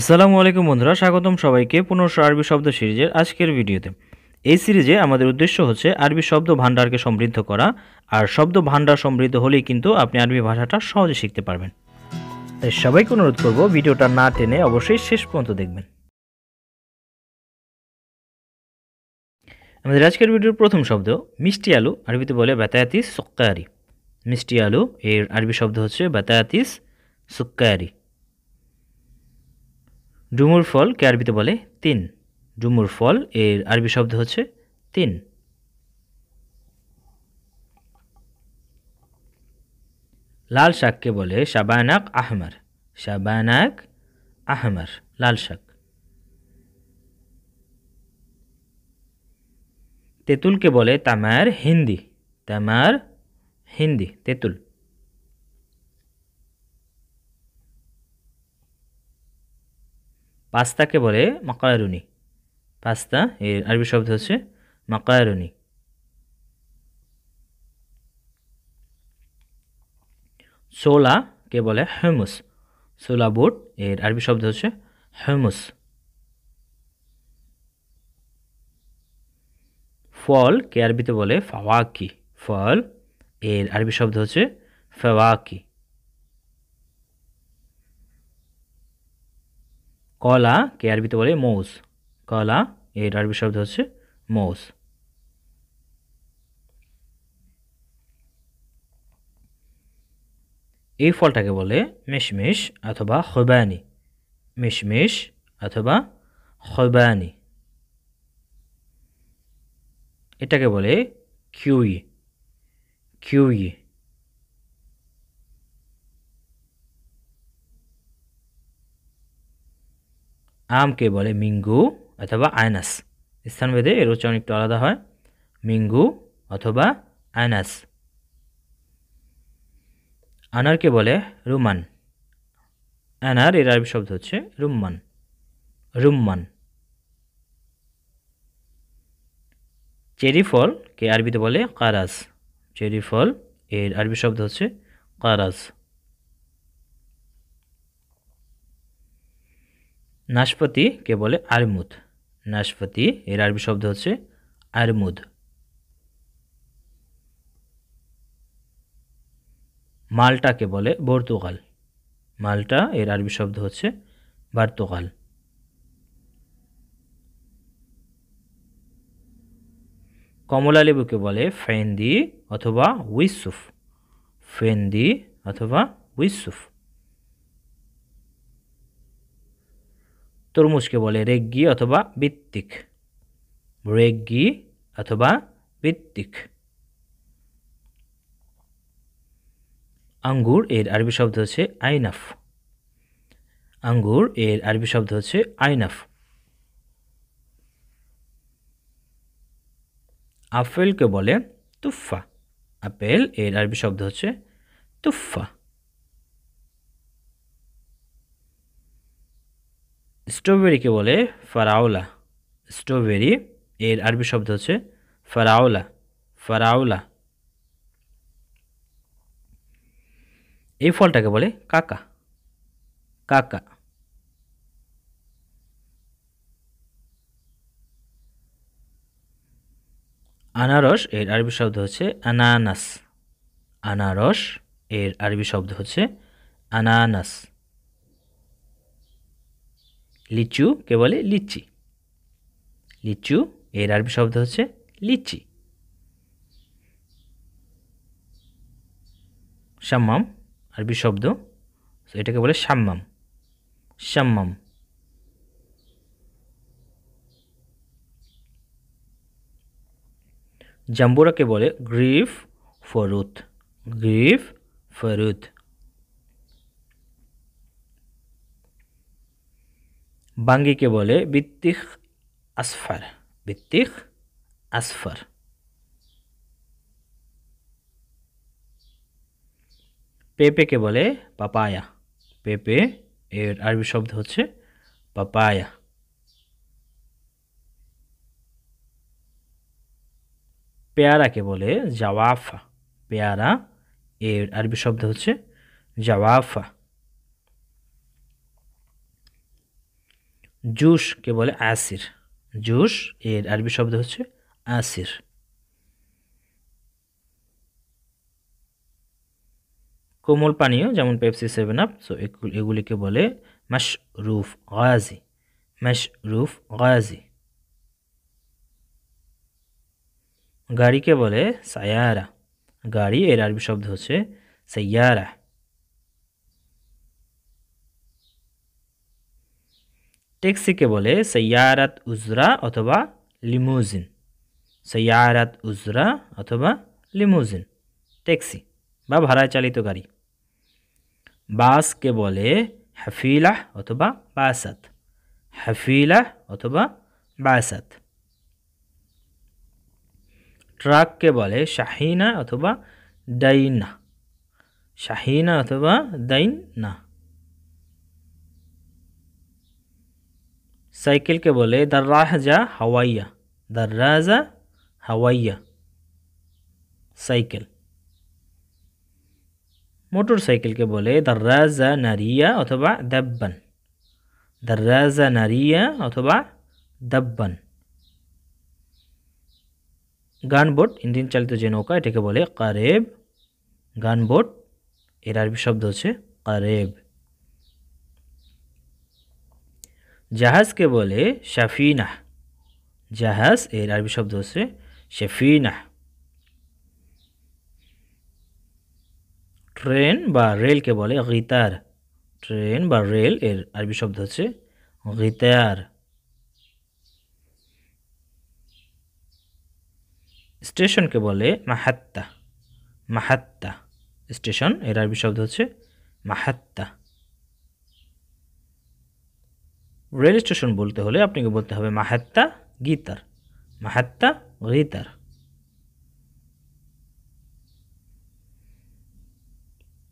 আসসালামু আলাইকুম বন্ধুরা স্বাগতম সবাইকে পুনর্শ আরবি শব্দ সিরিজের আজকের ভিডিওতে এই সিরিজে আমাদের উদ্দেশ্য হচ্ছে আরবি শব্দ ভাণ্ডারকে সমৃদ্ধ করা আর শব্দ ভাণ্ডার সমৃদ্ধ হলেই কিন্তু আপনি আরবি ভাষাটা সহজে শিখতে পারবেন তাই সবাইকে অনুরোধ করব ভিডিওটা না টেনে অবশ্যই শেষ পর্যন্ত দেখবেন আমাদের আজকের ভিডিওর প্রথম শব্দ মিষ্টি আলু আরবিতে বলে বেতায়াতিস সুক্কায়ারি মিষ্টি আলু এর আরবি শব্দ হচ্ছে বেতায়াতিস সুক্কায়ারি ডুমুর ফল কে আরবিতে বলে তিন ডুমুর ফল এর আরবি শব্দ হচ্ছে তিন লাল শাককে বলে শাবায়নাক আহমার শাবানাক আহমার লাল শাক তেঁতুলকে বলে তামার হিন্দি তামার হিন্দি তেঁতুল পাস্তাকে বলে মাকায়রুনি পাস্তা এর আরবি শব্দ হচ্ছে মাকায়রুনি সোলাকে বলে হেমুস সোলা বুট এর আরবি শব্দ হচ্ছে হেমুস ফল কে আরবিতে বলে ফাওয়াকি ফল এর আরবি শব্দ হচ্ছে ফাওয়াকি কলা কে আরবিতে বলে মৌস কলা এর আরবি শব্দ হচ্ছে মৌস এই ফলটাকে বলে মিশমিশ অথবা হবায়নি মিশমিশ অথবা হবায়নি এটাকে বলে কিউই কিউই আমকে বলে মিঙ্গু অথবা আয়নাস স্থানভেদে এর উচ্চারণ একটু আলাদা হয় মিঙ্গু অথবা আয়নাস আনারকে বলে রুমান আনার এর আরবি শব্দ হচ্ছে রুম্মান রুম্মান চেরি ফলকে আরবিতে বলে কারাস চেরি ফল এর আরবি শব্দ হচ্ছে কারাস নাশপাতিকে বলে আরমুদ নাশপাতি এর আরবি শব্দ হচ্ছে আরমুদ মালটাকে বলে বর্তুগাল মালটা এর আরবি শব্দ হচ্ছে বার্তকাল কমলা লেবুকে বলে ফেন্দি অথবা উইসুফ ফেন্দি অথবা উইসুফ তরমুজকে বলে রেগ্গি অথবা বৃত্তিক রেগ্গি অথবা বৃত্তিক আঙ্গুর এর আরবি শব্দ হচ্ছে আইনাফ আঙ্গুর এর আরবি শব্দ হচ্ছে আইনাফ আপেলকে বলে তুফা আপেল এর আরবি শব্দ হচ্ছে তুফা স্ট্রবেরিকে বলে ফারাওলা স্ট্রবেরি এর আরবি শব্দ হচ্ছে ফারাওলা ফারাওলা এই ফলটাকে বলে কাকা কাকা আনারস এর আরবি শব্দ হচ্ছে আনানাস আনারস এর আরবি শব্দ হচ্ছে আনানাস লিচুকে বলে লিচি লিচু এর আরবি শব্দ হচ্ছে লিচি সাম্মাম আরবি শব্দ এটাকে বলে সাম্মাম সাম্মাম জাম্বুরাকে বলে গ্রিফ ফরুত গ্রিফ ফরুথ বাঙ্গিকে বলে বিত্তিক আসফার বিত্তিক আসফার পেপেকে বলে পাপায়া পেপে এর আরবি শব্দ হচ্ছে পাপায়া পেয়ারাকে বলে জাওয়াফা পেয়ারা এর আরবি শব্দ হচ্ছে জাওয়াফা জুসকে বলে আসির জুস এর আরবি শব্দ হচ্ছে আসির কোমল পানীয় যেমন পেপসি সেভেন আপ সো এগুলিকে বলে মাশরুফ গাজি মাশরুফ গায়াজি গাড়িকে বলে সায়ারা গাড়ি এর আরবি শব্দ হচ্ছে সাইয়ারা ট্যাক্সিকে বলে সৈয়ারাত উজরা অথবা লিমোজিন সৈয়ারাত উজরা অথবা লিমোজিন ট্যাক্সি বা ভাড়ায় চালিত গাড়ি বাসকে বলে হাফিলাহ অথবা বাসাত হাফিলাহ অথবা বাসাত ট্রাককে বলে শাহিনা অথবা ডাইনা শাহিনা অথবা দাইনা साइकिल के बोले दर्राजा हवाइया दर्राजा हवाइया साइकिल मोटरसाइकिल के बोले दर्राजा नारिया अथवा दब्बन दर्राजा नारिया अथवा দব্বান গানবোট ইঞ্জিন চালিত যে নৌকা এটাকে বলে কারেব গানবোট এর আরবি শব্দ হচ্ছে কারেব জাহাজকে বলে শাফিনা জাহাজ এর আরবি শব্দ হচ্ছে শেফিনা ট্রেন বা রেলকে বলে গিতার ট্রেন বা রেল এর আরবি শব্দ হচ্ছে গিতার স্টেশনকে বলে মাহাত্তা মাহাত্তা স্টেশন এর আরবি শব্দ হচ্ছে মাহাত্তা রেল স্টেশন বলতে হলে আপনাকে বলতে হবে মাহাত্তা গীতার মাহাত্তা গীতার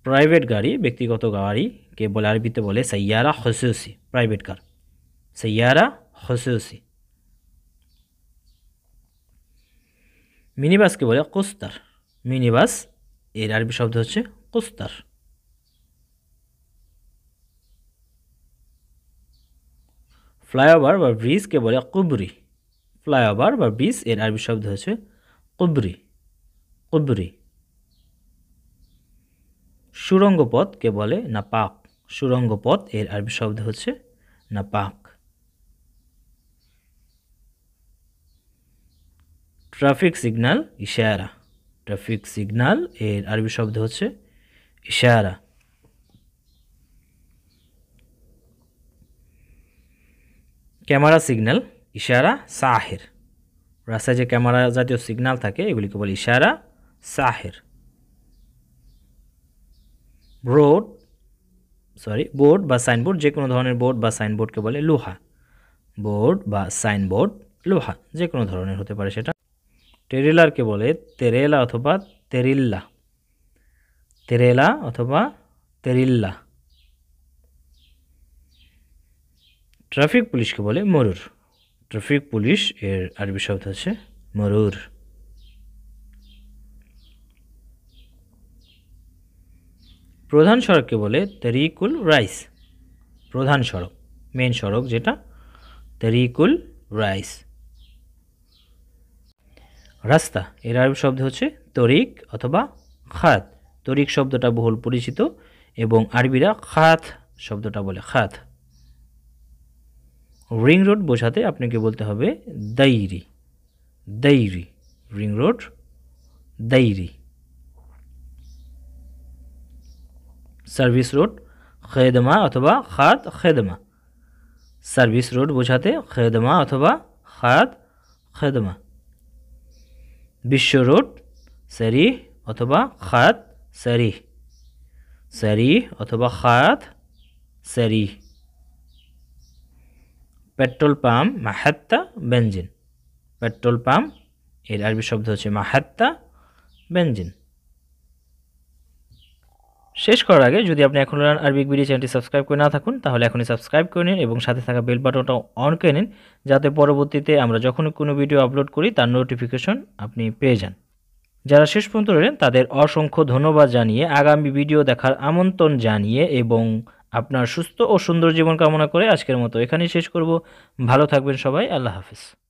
প্রাইভেট গাড়ি ব্যক্তিগত গাড়িকে বলে আরবিতে বলে সাইয়ারা হসেউসি প্রাইভেট কার সাইয়ারা হসেউসি মিনিবাসকে বলে কোস্তার মিনিবাস এর আরবি শব্দ হচ্ছে কোস্তার ফ্লাইওভার বা ব্রিজকে বলে কুবরি ফ্লাইওভার বা ব্রিজ এর আরবি শব্দ হচ্ছে কুবরি কুবরি সুরঙ্গ পথকে বলে না পাক সুরঙ্গ পথ এর আরবি শব্দ হচ্ছে না পাক ট্রাফিক সিগনাল ইশারা ট্রাফিক সিগনাল এর আরবি শব্দ হচ্ছে ইশারা ক্যামেরা সিগন্যাল ইশারা সাহের রাস্তায় যে ক্যামেরা জাতীয় সিগন্যাল থাকে এগুলিকে বলে ইশারা সাহের রোড সরি বোর্ড বা সাইনবোর্ড যে কোনো ধরনের বোর্ড বা সাইনবোর্ডকে বলে লোহা বোর্ড বা সাইনবোর্ড লোহা যে কোনো ধরনের হতে পারে সেটা টেরিলারকে বলে তেরেলা অথবা তেরিল্লা তেরেলা অথবা তেরিল্লা ট্রাফিক পুলিশকে বলে মরুর ট্রাফিক পুলিশ এর আরবি শব্দ আছে মরুর প্রধান সড়ককে বলে তারিকুল রাইস প্রধান সড়ক মেন সড়ক যেটা তারিকুল রাইস রাস্তা এর আরবি শব্দ হচ্ছে তরিক অথবা খাত তরিক শব্দটা বহুল পরিচিত এবং আরবিরা খাত শব্দটা বলে খাত রিং রোড বোঝাতে আপনাকে বলতে হবে দৈরি দৈরি রিং রোড দৈরি সার্ভিস রোড খেদমা অথবা খাত খেদমা সার্ভিস রোড বোঝাতে খেদমা অথবা খাত খেদমা বিশ্ব রোড সারিহ অথবা খাত সারিহ সারিহ অথবা খাত সারিহ পেট্রোল পাম্প মাহাত্তা বেঞ্জিন পেট্রোল পাম্প এর আরবি শব্দ হচ্ছে মাহাত্তা বেঞ্জিন শেষ করার আগে যদি আপনি এখন আরবিক ভিডিও চ্যানেলটি সাবস্ক্রাইব করে না থাকুন তাহলে এখনই সাবস্ক্রাইব করে নিন এবং সাথে থাকা বেল বাটনটাও অন করে নিন যাতে পরবর্তীতে আমরা যখন কোনো ভিডিও আপলোড করি তার নোটিফিকেশন আপনি পেয়ে যান যারা শেষ পর্যন্ত রইলেন তাদের অসংখ্য ধন্যবাদ জানিয়ে আগামী ভিডিও দেখার আমন্ত্রণ জানিয়ে এবং আপনার সুস্থ ও সুন্দর জীবন কামনা করে আজকের মতো এখানেই শেষ করব ভালো থাকবেন সবাই আল্লাহ হাফিজ